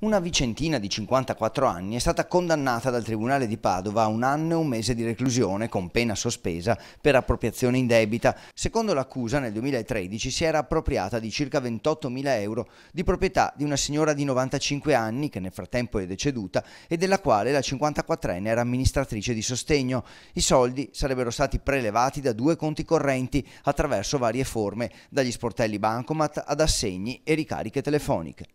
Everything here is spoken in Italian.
Una vicentina di 54 anni è stata condannata dal Tribunale di Padova a un anno e un mese di reclusione con pena sospesa per appropriazione indebita. Secondo l'accusa nel 2013 si era appropriata di circa 28.000 euro di proprietà di una signora di 95 anni che nel frattempo è deceduta e della quale la 54enne era amministratrice di sostegno. I soldi sarebbero stati prelevati da due conti correnti attraverso varie forme, dagli sportelli bancomat ad assegni e ricariche telefoniche.